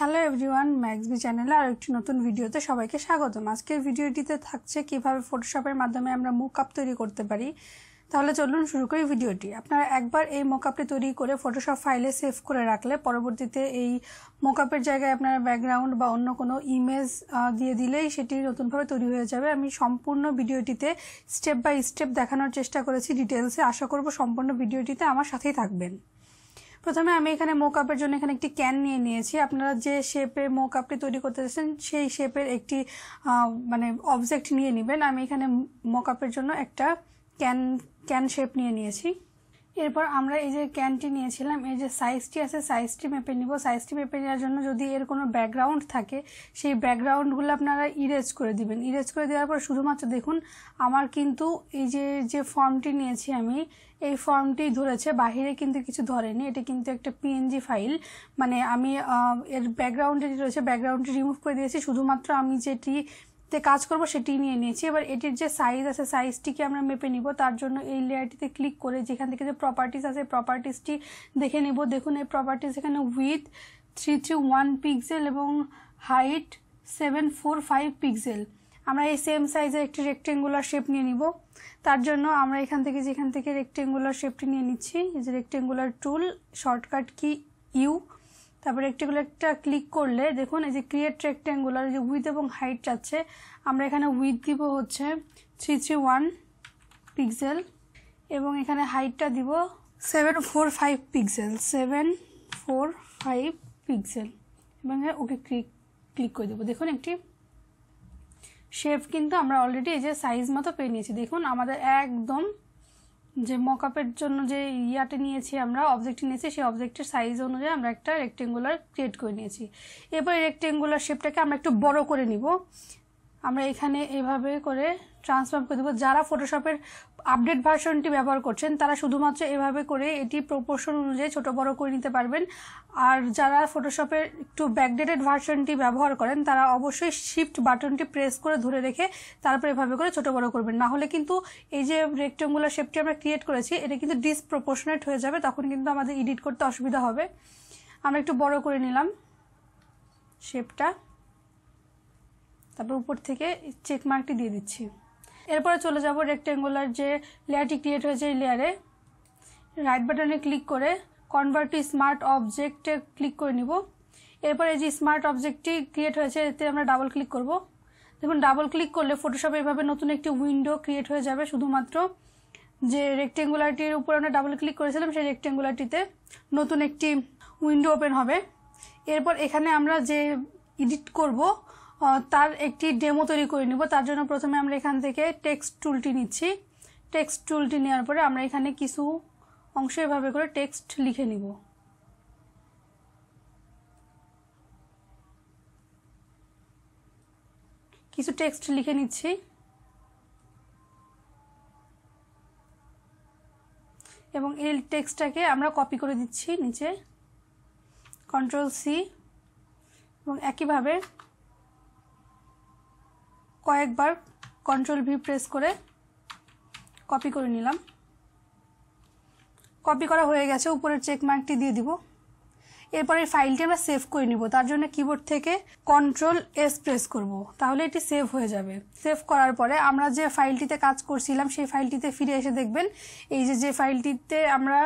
hello everyone ম্যাক্সবি চ্যানেলে আর একটি নতুন ভিডিওতে সবাইকে স্বাগতম আজকের ভিডিওটিতে থাকছে কিভাবে ফটোশপের মাধ্যমে আমরা মুখ আপ তৈরি করতে পারি তাহলে চলুন শুরু করি ভিডিওটি আপনারা একবার এই মোকআপটি তৈরি করে ফটোশপ ফাইলে সেভ করে রাখলে পরবর্তীতে এই মোকআপের জায়গায় আপনারা ব্যাকগ্রাউন্ড বা অন্য কোনো ইমেজ দিয়ে দিলেই সেটি নতুনভাবে তৈরি হয়ে যাবে আমি সম্পূর্ণ ভিডিওটিতে স্টেপ বাই স্টেপ দেখানোর চেষ্টা করেছি ডিটেলসে আশা করব সম্পূর্ণ ভিডিওটিতে আমার সাথেই থাকবেন প্রথমে আমি এখানে মোকআপের জন্য এখানে একটি ক্যান নিয়ে নিয়েছি আপনারা যে শেপের মোকআপটি তৈরি করতে চাচ্ছেন সেই শেপের একটি মানে অবজেক্ট নিয়ে নেবেন আমি এখানে মোকআপের জন্য একটা ক্যান ক্যান শেপ নিয়ে নিয়েছি এরপর আমরা এই যে ক্যানটি নিয়েছিলাম এই যে সাইজটি আছে সাইজটি মেপে নিব সাইজটি মেপে নেওয়ার জন্য যদি এর কোনো ব্যাকগ্রাউন্ড থাকে সেই ব্যাকগ্রাউন্ডগুলো আপনারা ইরেজ করে দিবেন ইরেজ করে দেওয়ার পর শুধুমাত্র দেখুন আমার কিন্তু এই যে যে ফর্মটি নিয়েছি আমি এই ফর্মটি ধরেছে বাহিরে কিন্তু কিছু ধরেনি এটা কিন্তু একটা পিএনজি ফাইল মানে আমি এর ব্যাকগ্রাউন্ডটি রয়েছে ব্যাকগ্রাউন্ডটি রিমুভ করে দিয়েছি শুধুমাত্র আমি যেটি যে কাজ করব সেটি নিয়ে নিয়েছি এবার এটির যে সাইজ আছে সাইজটিকে আমরা মেপে নিব তার জন্য এই লেয়ারটিতে ক্লিক করে যেখান থেকে যে প্রপার্টিস আছে প্রপার্টিসটি দেখে নেব দেখুন এই প্রপার্টিস এখানে width three three one pixel এবং height seven four five pixel আমরা এই সেম সাইজের একটি রেক্টেঙ্গুলার শেপ নিয়ে নিব তার জন্য আমরা এখান থেকে যেখান থেকে রেক্টেঙ্গুলার শেপটি নিয়ে নিচ্ছি যে rectangular tool shortcut key U তারপর রেক্টেঙ্গুলারটা ক্লিক করলে দেখুন এই যে ক্রিয়েট রেক্টেঙ্গুলার যে উইথ এবং হাইট যাচ্ছে আমরা এখানে উইথ দিব হচ্ছে থ্রি থ্রি ওয়ান পিক্সেল এবং এখানে হাইটটা দিব seven four five pixel seven four five pixel এবং ওকে ক্লিক ক্লিক করে দেবো দেখুন একটি শেপ কিন্তু আমরা অলরেডি এই যে সাইজ মতো পেয়ে নিয়েছি দেখুন আমাদের একদম যে মকআপের জন্য যে ইয়াতে নিয়েছি আমরা অবজেক্ট নিয়েছি সেই অবজেক্টের সাইজ অনুযায়ী আমরা একটা রেক্টেঙ্গুলার ক্রিয়েট করে নিয়েছি এরপরে রেক্টেঙ্গুলার শেপটাকে আমরা একটু বড় করে নিব আমরা এখানে এভাবে করে ট্রান্সফর্ম করে দেবো যারা ফটোশপের আপডেট ভার্সনটি ব্যবহার করছেন তারা শুধুমাত্র এভাবে করে এটি প্রপোর্শন অনুযায়ী ছোটো বড় করে নিতে পারবেন আর যারা ফটোশপের একটু ব্যাকডেটেড ভার্সনটি ব্যবহার করেন তারা অবশ্যই শিফট বাটনটি প্রেস করে ধরে রেখে তারপর এভাবে করে ছোটো বড় করবেন না হলে কিন্তু এই যে রেক্টেঙ্গুলার শেপটি আমরা ক্রিয়েট করেছি এটা কিন্তু ডিসপ্রপোর্শনেট হয়ে যাবে তখন কিন্তু আমাদের এডিট করতে অসুবিধা হবে আমরা একটু বড় করে নিলাম শেপটা তারপর উপর থেকে চেক মার্কটি দিয়ে দিচ্ছি এরপরে চলে যাব রেক্টেঙ্গুলার যে লেয়ারটি ক্রিয়েট হয়েছে এই লেয়ারে রাইট বাটনে ক্লিক করে কনভার্ট টু স্মার্ট অবজেক্টে ক্লিক করে নিব এরপরে যে স্মার্ট অবজেক্টটি ক্রিয়েট হয়েছে এতে আমরা ডাবল ক্লিক করব দেখুন ডাবল ক্লিক করলে ফটোশপে এভাবে নতুন একটি উইন্ডো ক্রিয়েট হয়ে যাবে শুধুমাত্র যে রেক্টেঙ্গুলারটির উপর আমরা ডাবল ক্লিক করেছিলাম সেই রেক্টেঙ্গুলারটিতে নতুন একটি উইন্ডো ওপেন হবে এরপর এখানে আমরা যে এডিট করব তার একটি ডেমো তৈরি করে নেব তার জন্য প্রথমে আমরা এখান থেকে টেক্সট টুলটি নিচ্ছি টেক্সট টুলটি নেওয়ার পরে আমরা এখানে কিছু অংশ এভাবে করে টেক্সট লিখে নিব কিছু টেক্সট লিখে নিচ্ছি এবং এই টেক্সটটাকে আমরা কপি করে দিচ্ছি নিচে কন্ট্রোল সি এবং একইভাবে কয়েকবার কন্ট্রোল ভি প্রেস করে কপি করে নিলাম কপি করা হয়ে গেছে উপরের চেক মার্কটি দিয়ে দিব এরপরে ফাইলটি আমরা সেভ করে নিব তার জন্য কিবোর্ড থেকে কন্ট্রোল এস প্রেস করব তাহলে এটি সেভ হয়ে যাবে সেভ করার পরে আমরা যে ফাইলটিতে কাজ করছিলাম সেই ফাইলটিতে ফিরে এসে দেখবেন এই যে যে ফাইলটিতে আমরা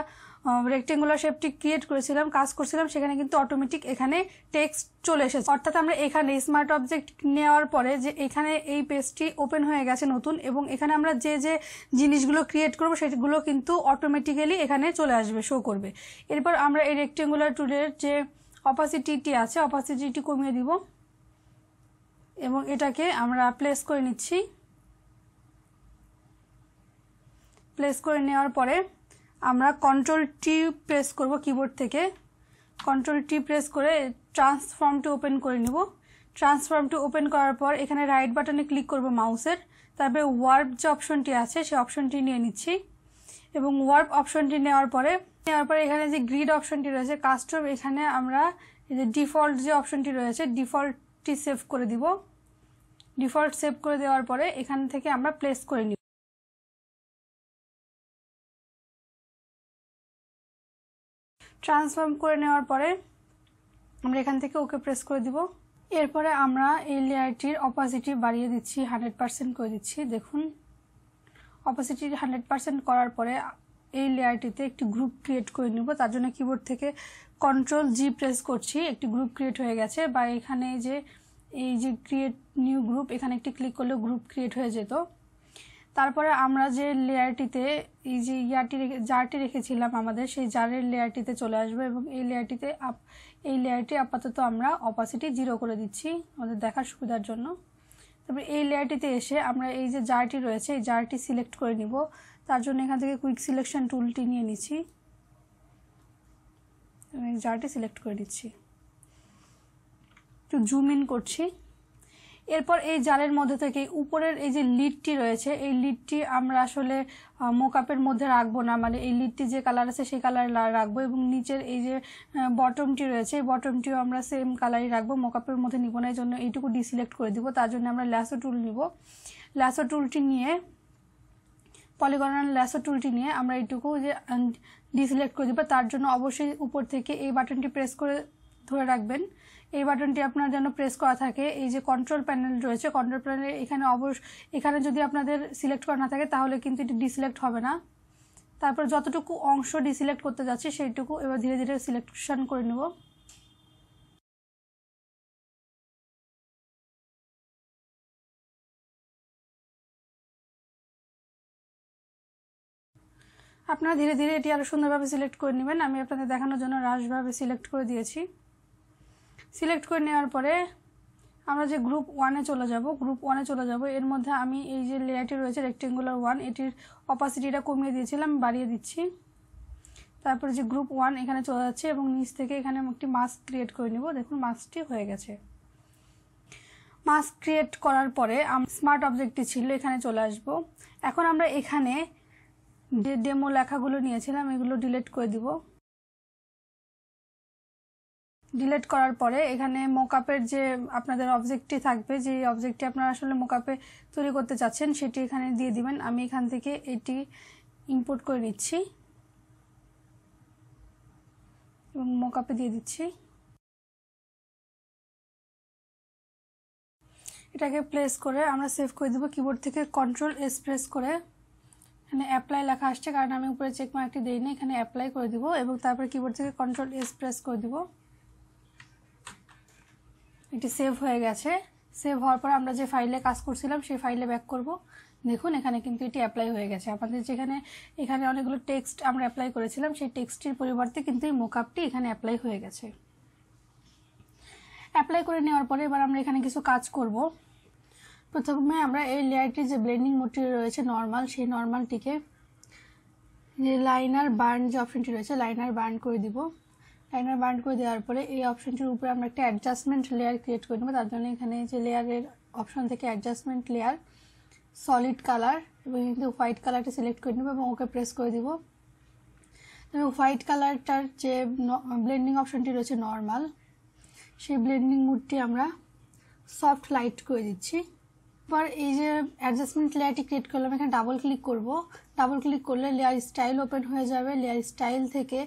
রেক্টেঙ্গুলার শেপটি ক্রিয়েট করেছিলাম কাজ করছিলাম সেখানে কিন্তু অটোমেটিক এখানে টেক্সট চলে এসেছে অর্থাৎ আমরা এখানে স্মার্ট অবজেক্ট নেওয়ার পরে যে এখানে এই পেজটি ওপেন হয়ে গেছে নতুন এবং এখানে আমরা যে যে জিনিসগুলো ক্রিয়েট করবো সেগুলো কিন্তু অটোমেটিক্যালি এখানে চলে আসবে শো করবে এরপর আমরা এই রেক্টেঙ্গুলার টুলের যে অপাসিটিটি আছে অপাসিটিটি কমিয়ে দিব এবং এটাকে আমরা প্লেস করে নিচ্ছি প্লেস করে নেওয়ার পরে আমরা কন্ট্রোল টি প্রেস করব কিবোর্ড থেকে কন্ট্রোল টি প্রেস করে ট্রান্সফর্মটি ওপেন করে নিব ট্রান্সফর্মটি ওপেন করার পর এখানে রাইট বাটনে ক্লিক করব মাউসের তারপরে ওয়ার্প যে অপশনটি আছে সেই অপশনটি নিয়ে নিচ্ছি এবং ওয়ার্প অপশনটি নেওয়ার পরে নেওয়ার পরে এখানে যে গ্রিড অপশনটি রয়েছে কাস্টম এখানে আমরা যে ডিফল্ট যে অপশনটি রয়েছে ডিফল্টটি সেভ করে দিব ডিফল্ট সেভ করে দেওয়ার পরে এখান থেকে আমরা প্লেস করে নিব ট্রান্সফর্ম করে নেওয়ার পরে আমরা এখান থেকে ওকে প্রেস করে দিব এরপরে আমরা এই লেয়ারটির অপাসিটি বাড়িয়ে দিচ্ছি হান্ড্রেড পারসেন্ট করে দিচ্ছি দেখুন অপাসিটি হান্ড্রেড পারসেন্ট করার পরে এই লেয়ারটিতে একটি গ্রুপ ক্রিয়েট করে নিব তার জন্য কিবোর্ড থেকে কন্ট্রোল জি প্রেস করছি একটি গ্রুপ ক্রিয়েট হয়ে গেছে বা এখানে যে এই যে ক্রিয়েট নিউ গ্রুপ এখানে একটি ক্লিক করলে গ্রুপ ক্রিয়েট হয়ে যেত তারপরে আমরা যে লেয়ারটিতে এই যে ইয়ারটি রেখে জারটি রেখেছিলাম আমাদের সেই জারের লেয়ারটিতে চলে আসবে এবং এই লেয়ারটিতে আপ এই লেয়ারটি আপাতত আমরা অপাসিটি জিরো করে দিচ্ছি আমাদের দেখার সুবিধার জন্য তারপরে এই লেয়ারটিতে এসে আমরা এই যে জারটি রয়েছে এই জারটি সিলেক্ট করে নিব তার জন্য এখান থেকে কুইক সিলেকশন টুলটি নিয়ে নিচ্ছি জারটি সিলেক্ট করে দিচ্ছি একটু জুম ইন করছি এরপর এই জালের মধ্যে থেকে উপরের এই যে লিডটি রয়েছে এই লিডটি আমরা আসলে মোকাপের মধ্যে রাখবো না মানে এই লিডটি যে কালার আছে সেই কালার রাখবো এবং নিচের এই যে বটমটি রয়েছে এই বটমটিও আমরা সেম কালারই রাখবো মোকাপের মধ্যে নিবো না এই জন্য এইটুকু ডিসিলেক্ট করে দিব তার জন্য আমরা ল্যাসো টুল নিব ল্যাসো টুলটি নিয়ে পলিগনাল ল্যাসো টুলটি নিয়ে আমরা এইটুকু যে ডিসিলেক্ট করে দিব তার জন্য অবশ্যই উপর থেকে এই বাটনটি প্রেস করে ধরে রাখবেন এই বাটনটি আপনার যেন প্রেস করা থাকে এই যে কন্ট্রোল প্যানেল রয়েছে কন্ট্রোল প্যানেল এখানে অবশ্য এখানে যদি আপনাদের সিলেক্ট করা না থাকে তাহলে কিন্তু এটি ডিসিলেক্ট হবে না তারপর যতটুকু অংশ ডিসিলেক্ট করতে যাচ্ছে সেইটুকু এবার ধীরে ধীরে সিলেকশন করে নেব আপনারা ধীরে ধীরে এটি আরও সুন্দরভাবে সিলেক্ট করে নেবেন আমি আপনাদের দেখানোর জন্য রাশভাবে সিলেক্ট করে দিয়েছি সিলেক্ট করে নেওয়ার পরে আমরা যে গ্রুপ ওয়ানে চলে যাব গ্রুপ ওয়ানে চলে যাব এর মধ্যে আমি এই যে লেয়ারটি রয়েছে রেক্টেঙ্গুলার ওয়ান এটির অপাসিটিটা কমিয়ে দিয়েছিলাম বাড়িয়ে দিচ্ছি তারপরে যে গ্রুপ ওয়ান এখানে চলে যাচ্ছে এবং নিচ থেকে এখানে একটি মাস্ক ক্রিয়েট করে নেব দেখুন মাস্কটি হয়ে গেছে মাস্ক ক্রিয়েট করার পরে স্মার্ট অবজেক্টটি ছিল এখানে চলে আসব এখন আমরা এখানে যে ডেমো লেখাগুলো নিয়েছিলাম এগুলো ডিলিট করে দিব ডিলেট করার পরে এখানে মোকাপের যে আপনাদের অবজেক্টটি থাকবে যে অবজেক্টটি আপনারা আসলে মোকাপে তৈরি করতে চাচ্ছেন সেটি এখানে দিয়ে দিবেন আমি এখান থেকে এটি ইম্পোর্ট করে নিচ্ছি এবং মোকাপে দিয়ে দিচ্ছি এটাকে প্লেস করে আমরা সেভ করে দেবো কিবোর্ড থেকে কন্ট্রোল এস প্রেস করে এখানে অ্যাপ্লাই লেখা আসছে কারণ আমি উপরে চেক মার্কটি দিই এখানে অ্যাপ্লাই করে দিব এবং তারপরে কিবোর্ড থেকে কন্ট্রোল এস প্রেস করে দিব এটি সেভ হয়ে গেছে সেভ হওয়ার পর আমরা যে ফাইলে কাজ করছিলাম সেই ফাইলে ব্যাক করব দেখুন এখানে কিন্তু এটি অ্যাপ্লাই হয়ে গেছে আমাদের যেখানে এখানে অনেকগুলো টেক্সট আমরা অ্যাপ্লাই করেছিলাম সেই টেক্সটির পরিবর্তে কিন্তু এই মোকআপটি এখানে অ্যাপ্লাই হয়ে গেছে অ্যাপ্লাই করে নেওয়ার পরে এবার আমরা এখানে কিছু কাজ করব প্রথমে আমরা এই লেয়ারটির যে ব্লেন্ডিং মোডটি রয়েছে নর্মাল সেই নর্মালটিকে যে লাইনার বার্ন যে অপশনটি রয়েছে লাইনার বার্ন করে দিব লাইনার বান্ড করে দেওয়ার পরে এই অপশনটির উপরে আমরা একটা অ্যাডজাস্টমেন্ট লেয়ার ক্রিয়েট করে নেবো তার জন্য এখানে যে লেয়ারের অপশন থেকে অ্যাডজাস্টমেন্ট লেয়ার সলিড কালার এবং কিন্তু হোয়াইট কালারটা সিলেক্ট করে নেবো এবং ওকে প্রেস করে দিব তবে হোয়াইট কালারটার যে ব্লেন্ডিং অপশনটি রয়েছে নর্মাল সেই ব্লেন্ডিং মুডটি আমরা সফট লাইট করে দিচ্ছি এবার এই যে অ্যাডজাস্টমেন্ট লেয়ারটি ক্রিয়েট করলাম এখানে ডাবল ক্লিক করব ডাবল ক্লিক করলে লেয়ার স্টাইল ওপেন হয়ে যাবে লেয়ার স্টাইল থেকে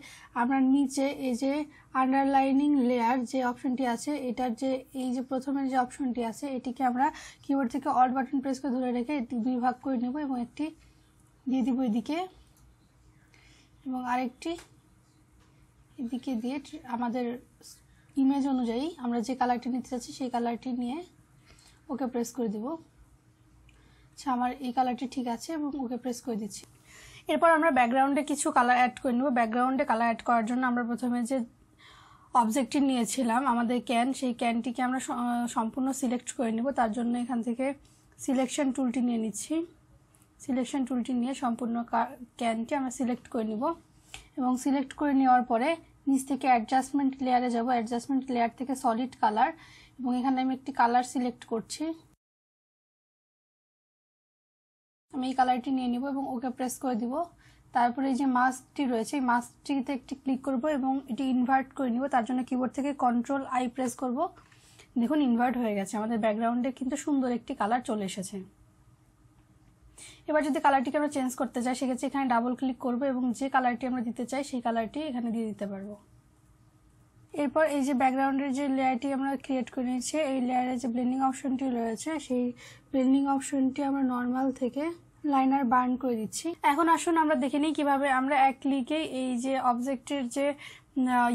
আমরা নিচে এই যে আন্ডারলাইনিং লেয়ার যে অপশনটি আছে এটার যে এই যে প্রথমের যে অপশনটি আছে এটিকে আমরা কিবোর্ড থেকে অল বাটন প্রেস করে ধরে রেখে এটি দুই ভাগ করে নেব এবং একটি দিয়ে দিব এদিকে এবং আরেকটি এদিকে দিয়ে আমাদের ইমেজ অনুযায়ী আমরা যে কালারটি নিতে চাচ্ছি সেই কালারটি নিয়ে ওকে প্রেস করে দেব আচ্ছা আমার এই কালারটি ঠিক আছে এবং ওকে প্রেস করে দিচ্ছি এরপর আমরা ব্যাকগ্রাউন্ডে কিছু কালার অ্যাড করে নেব ব্যাকগ্রাউন্ডে কালার অ্যাড করার জন্য আমরা প্রথমে যে অবজেক্টটি নিয়েছিলাম আমাদের ক্যান সেই ক্যানটিকে আমরা সম্পূর্ণ সিলেক্ট করে নেব তার জন্য এখান থেকে সিলেকশন টুলটি নিয়ে নিচ্ছি সিলেকশন টুলটি নিয়ে সম্পূর্ণ ক্যানটি আমরা সিলেক্ট করে নিব এবং সিলেক্ট করে নেওয়ার পরে নিচ থেকে অ্যাডজাস্টমেন্ট লেয়ারে যাব অ্যাডজাস্টমেন্ট লেয়ার থেকে সলিড কালার এবং এখানে আমি একটি কালার সিলেক্ট করছি আমি এই কালারটি নিয়ে নিব এবং ওকে প্রেস করে দিব তারপরে এই যে মাস্কটি রয়েছে এই মাস্কটিতে একটি ক্লিক করব এবং এটি ইনভার্ট করে নিব তার জন্য কিবোর্ড থেকে কন্ট্রোল আই প্রেস করব দেখুন ইনভার্ট হয়ে গেছে আমাদের ব্যাকগ্রাউন্ডে কিন্তু সুন্দর একটি কালার চলে এসেছে এবার যদি কালারটিকে আমরা চেঞ্জ করতে চাই সেক্ষেত্রে এখানে ডাবল ক্লিক করব এবং যে কালারটি আমরা দিতে চাই সেই কালারটি এখানে দিয়ে দিতে পারবো এরপর এই যে ব্যাকগ্রাউন্ডের যে লেয়ারটি আমরা ক্রিয়েট করে নিয়েছি এই লেয়ারের যে ব্লেন্ডিং অপশনটি রয়েছে সেই ব্লেন্ডিং অপশনটি আমরা নর্মাল থেকে লাইনার বার্ন করে দিচ্ছি এখন আসুন আমরা দেখে নিই কীভাবে আমরা এক ক্লিকে এই যে অবজেক্টের যে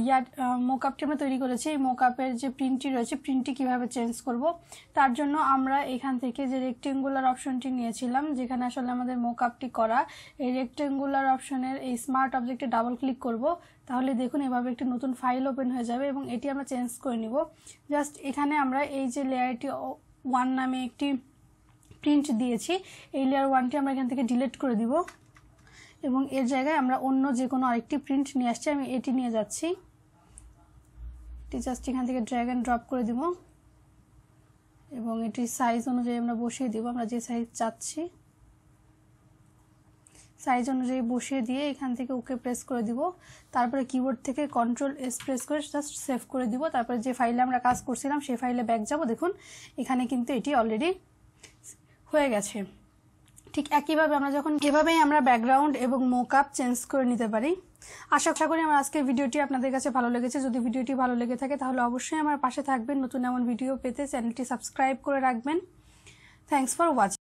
ইয়ার মোকআপটি আমরা তৈরি করেছি এই মোকআপের যে প্রিন্টটি রয়েছে প্রিন্টটি কিভাবে চেঞ্জ করব তার জন্য আমরা এখান থেকে যে রেক্টেঙ্গুলার অপশনটি নিয়েছিলাম যেখানে আসলে আমাদের মোকআপটি করা এই রেক্টেঙ্গুলার অপশনের এই স্মার্ট অবজেক্টে ডাবল ক্লিক করব তাহলে দেখুন এভাবে একটি নতুন ফাইল ওপেন হয়ে যাবে এবং এটি আমরা চেঞ্জ করে নিব জাস্ট এখানে আমরা এই যে লেয়ারটি ওয়ান নামে একটি প্রিন্ট দিয়েছি এই লেয়ার ওয়ানটি আমরা এখান থেকে ডিলিট করে দিব এবং এর জায়গায় আমরা অন্য যে কোনো আরেকটি প্রিন্ট নিয়ে আসছি আমি এটি নিয়ে যাচ্ছি এটি জাস্ট এখান থেকে ড্র্যাগ অ্যান্ড ড্রপ করে দিব এবং এটি সাইজ অনুযায়ী আমরা বসিয়ে দিব আমরা যে সাইজ চাচ্ছি সাইজ অনুযায়ী বসিয়ে দিয়ে এখান থেকে ওকে প্রেস করে দিব তারপরে কিবোর্ড থেকে কন্ট্রোল এস প্রেস করে জাস্ট সেভ করে দিব তারপরে যে ফাইলে আমরা কাজ করছিলাম সেই ফাইলে ব্যাক যাব দেখুন এখানে কিন্তু এটি অলরেডি হয়ে গেছে ঠিক একইভাবে আমরা যখন এভাবেই আমরা ব্যাকগ্রাউন্ড এবং মোকআপ চেঞ্জ করে নিতে পারি আশা করি আমার আজকের ভিডিওটি আপনাদের কাছে ভালো লেগেছে যদি ভিডিওটি ভালো লেগে থাকে তাহলে অবশ্যই আমার পাশে থাকবেন নতুন এমন ভিডিও পেতে চ্যানেলটি সাবস্ক্রাইব করে রাখবেন থ্যাংকস ফর ওয়াচিং